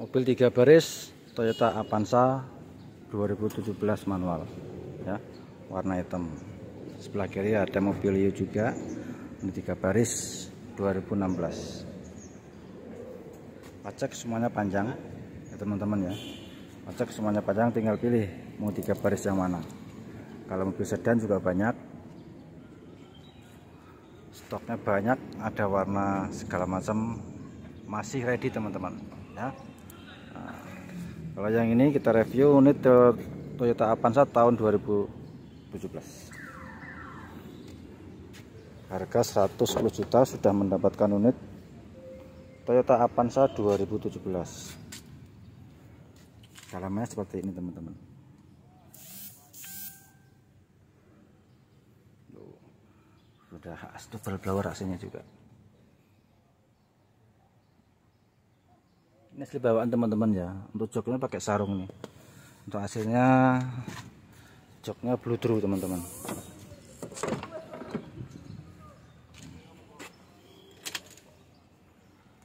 mobil tiga baris Toyota Avanza 2017 manual ya warna hitam sebelah kiri ada mobil Yu juga ini tiga baris 2016 pajak semuanya panjang ya teman-teman ya pajak semuanya panjang tinggal pilih mau tiga baris yang mana kalau mobil sedan juga banyak stoknya banyak ada warna segala macam masih ready teman-teman ya kalau yang ini kita review unit Toyota Avanza tahun 2017 harga 110 juta sudah mendapatkan unit Toyota Avanza 2017 dalamnya seperti ini teman-teman sudah double blower aslinya juga ini asli bawaan teman-teman ya untuk joknya pakai sarung nih untuk hasilnya joknya blue true teman-teman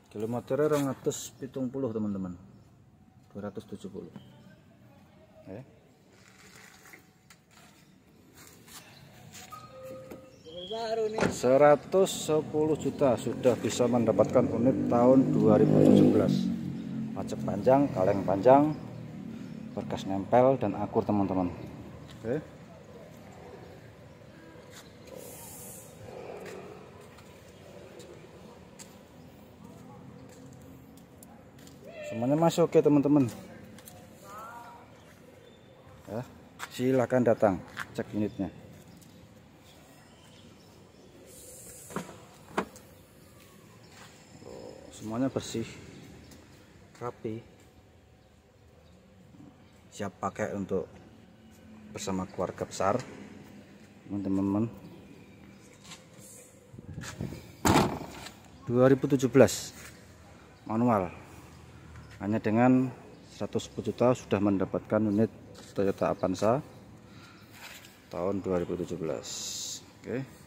kilometernya orang atas pitung puluh teman-teman 270 eh. Baru nih. 110 juta sudah bisa mendapatkan unit tahun 2017 ojek panjang kaleng panjang berkas nempel dan akur teman-teman oke semuanya masih oke teman-teman ya, silahkan datang cek unitnya semuanya bersih rapi siap pakai untuk bersama keluarga besar teman-teman 2017 manual hanya dengan 110 juta sudah mendapatkan unit Toyota Avanza tahun 2017 oke okay.